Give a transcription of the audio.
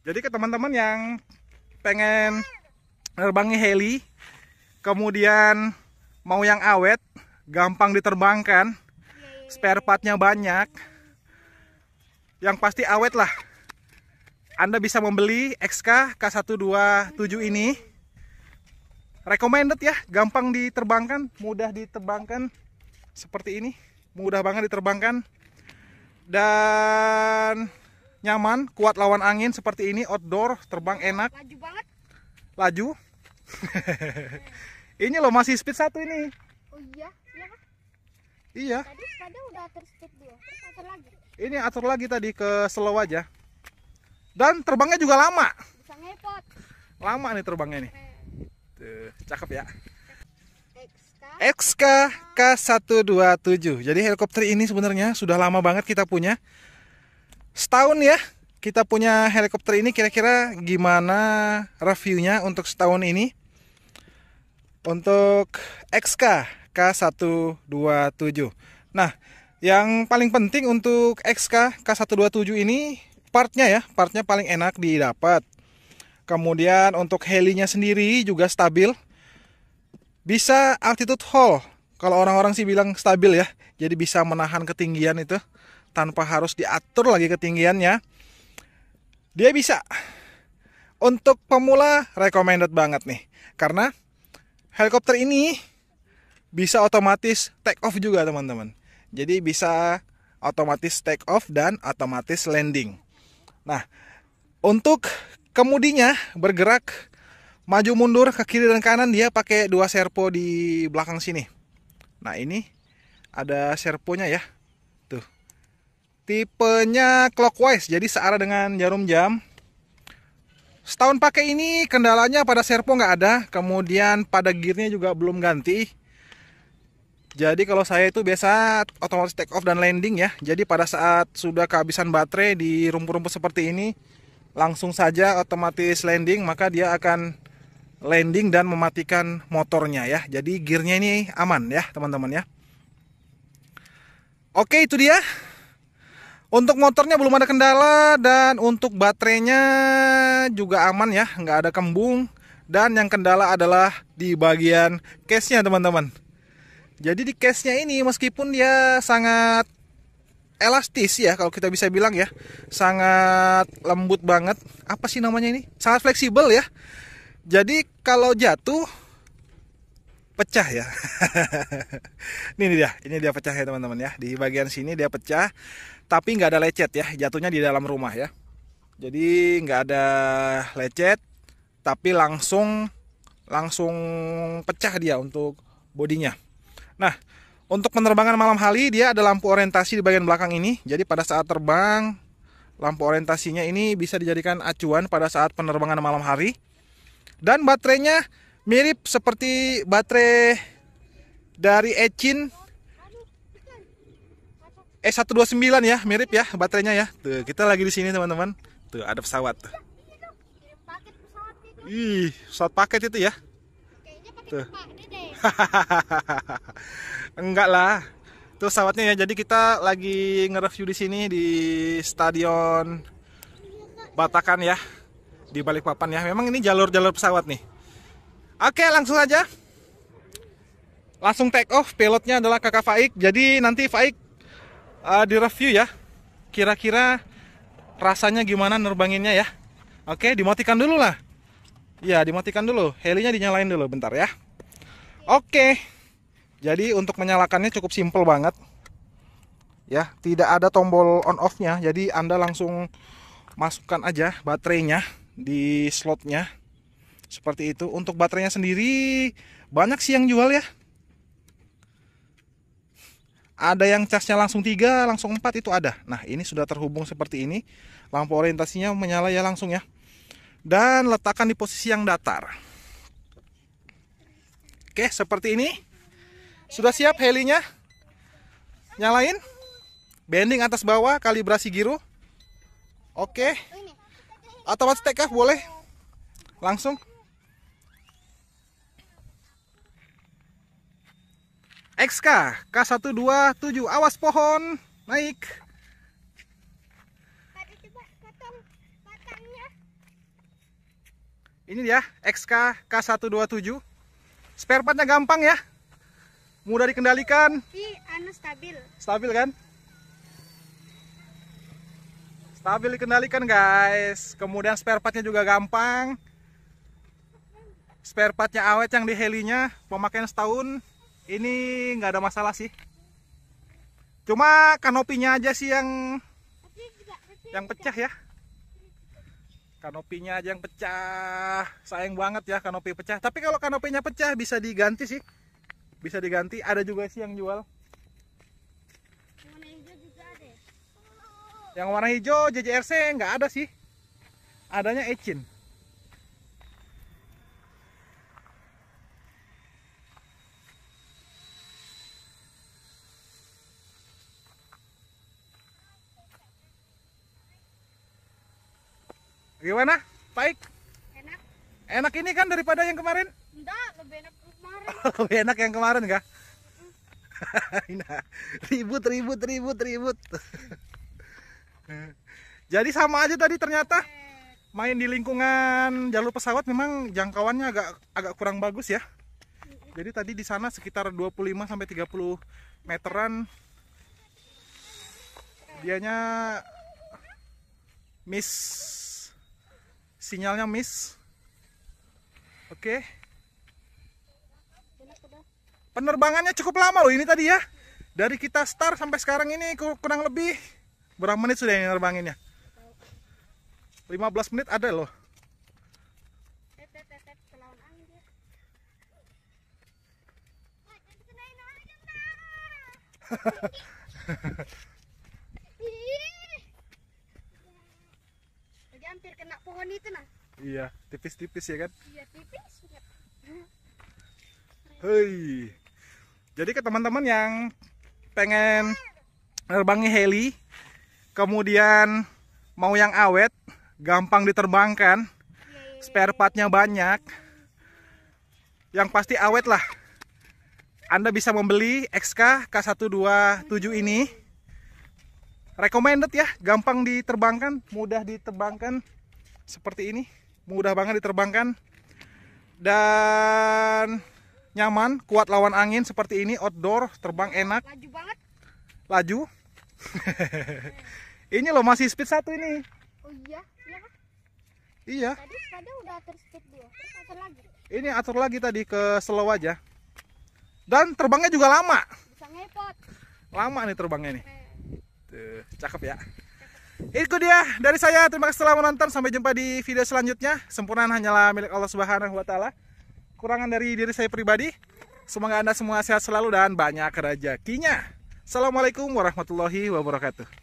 Jadi ke teman-teman yang pengen terbangi heli, kemudian mau yang awet, gampang diterbangkan, spare partnya banyak, yang pasti awet lah. Anda bisa membeli XK K127 ini. Recommended ya, gampang diterbangkan, mudah diterbangkan seperti ini. Mudah banget diterbangkan. Dan nyaman, kuat lawan angin seperti ini, outdoor, terbang enak. Laju banget. Laju. ini loh masih speed satu ini. Oh iya, iya kan? Iya. Tadi, tadi udah atur speed dua, terus atur lagi. Ini atur lagi tadi ke slow aja. Dan terbangnya juga lama. Bisa ngepot. Lama nih terbangnya nih. Tuh, cakep ya. XK K127. Jadi helikopter ini sebenarnya sudah lama banget kita punya setahun ya kita punya helikopter ini kira-kira gimana reviewnya untuk setahun ini untuk XK K127 nah yang paling penting untuk XK K127 ini partnya ya partnya paling enak didapat kemudian untuk helinya sendiri juga stabil bisa altitude hold kalau orang-orang sih bilang stabil ya jadi bisa menahan ketinggian itu tanpa harus diatur lagi ketinggiannya. Dia bisa. Untuk pemula recommended banget nih. Karena helikopter ini bisa otomatis take off juga teman-teman. Jadi bisa otomatis take off dan otomatis landing. Nah, untuk kemudinya bergerak maju mundur ke kiri dan kanan dia pakai dua servo di belakang sini. Nah, ini ada servonya ya tipenya clockwise jadi searah dengan jarum jam setahun pakai ini kendalanya pada servo nggak ada kemudian pada gearnya juga belum ganti jadi kalau saya itu biasa otomatis take off dan landing ya jadi pada saat sudah kehabisan baterai di rumput-rumput seperti ini langsung saja otomatis landing maka dia akan landing dan mematikan motornya ya jadi gearnya ini aman ya teman-teman ya oke itu dia untuk motornya belum ada kendala dan untuk baterainya juga aman ya, nggak ada kembung. Dan yang kendala adalah di bagian case-nya teman-teman. Jadi di case-nya ini meskipun dia sangat elastis ya kalau kita bisa bilang ya, sangat lembut banget. Apa sih namanya ini? Sangat fleksibel ya. Jadi kalau jatuh pecah ya ini dia ini dia pecah ya teman-teman ya di bagian sini dia pecah tapi nggak ada lecet ya jatuhnya di dalam rumah ya jadi nggak ada lecet tapi langsung langsung pecah dia untuk bodinya nah untuk penerbangan malam hari dia ada lampu orientasi di bagian belakang ini. Jadi pada saat terbang lampu orientasinya ini bisa dijadikan acuan pada saat penerbangan malam hari. Dan baterainya mirip seperti baterai dari Echin E129 eh, ya, mirip ya baterainya ya. Tuh, kita lagi di sini teman-teman. Tuh, ada pesawat. Ih, pesawat paket itu ya. Tuh. Enggak lah. tuh pesawatnya ya. Jadi kita lagi nge-review di sini di Stadion Batakan ya. Di Balikpapan ya. Memang ini jalur-jalur pesawat nih. Oke langsung aja Langsung take off Pilotnya adalah kakak Faik Jadi nanti Faik uh, eh, di review ya Kira-kira rasanya gimana nerbanginnya ya Oke dimatikan dulu lah Ya dimatikan dulu Helinya dinyalain dulu bentar ya Oke Jadi untuk menyalakannya cukup simple banget Ya tidak ada tombol on off nya Jadi anda langsung masukkan aja baterainya di slotnya seperti itu untuk baterainya sendiri banyak sih yang jual ya ada yang casnya langsung tiga, langsung empat itu ada. Nah, ini sudah terhubung seperti ini. Lampu orientasinya menyala ya langsung ya. Dan letakkan di posisi yang datar. Oke, seperti ini. Sudah siap helinya? Nyalain. Bending atas bawah, kalibrasi giro. Oke. Atau watch take boleh. Langsung. XK K127 awas pohon naik ini dia XK K127 spare partnya gampang ya mudah dikendalikan anu, stabil stabil kan stabil dikendalikan guys kemudian spare partnya juga gampang spare partnya awet yang di helinya pemakaian setahun ini nggak ada masalah sih cuma kanopinya aja sih yang yang pecah ya kanopinya aja yang pecah sayang banget ya kanopi pecah tapi kalau kanopinya pecah bisa diganti sih bisa diganti ada juga sih yang jual yang warna hijau JJRC nggak ada sih adanya Ecin Gimana, baik Enak. Enak ini kan daripada yang kemarin? Enggak, lebih enak kemarin. lebih enak yang kemarin enggak nah, ribut, ribut, ribut, ribut. Jadi sama aja tadi ternyata iya. main di lingkungan jalur pesawat memang jangkauannya agak agak kurang bagus ya. Jadi tadi di sana sekitar 25 sampai 30 meteran dianya miss sinyalnya miss oke penerbangannya cukup lama loh ini tadi ya dari kita start sampai sekarang ini kurang lebih berapa menit sudah ini nerbanginnya 15 menit ada loh kena pohon itu nah iya tipis-tipis ya kan iya tipis ya. hei jadi ke teman-teman yang pengen terbangi heli kemudian mau yang awet gampang diterbangkan spare partnya banyak yang pasti awet lah Anda bisa membeli XK K127 ini recommended ya gampang diterbangkan mudah diterbangkan seperti ini mudah banget diterbangkan dan nyaman kuat lawan angin seperti ini outdoor terbang enak laju banget laju ini loh masih speed satu ini oh iya iya kan? iya tadi, tadi udah atur speed dua atur lagi ini atur lagi tadi ke slow aja dan terbangnya juga lama bisa ngepot lama nih terbangnya nih Tuh, cakep ya itu dia dari saya terima kasih telah menonton sampai jumpa di video selanjutnya sempurnaan hanyalah milik Allah Subhanahu Wa Taala kurangan dari diri saya pribadi semoga anda semua sehat selalu dan banyak rezekinya Assalamualaikum warahmatullahi wabarakatuh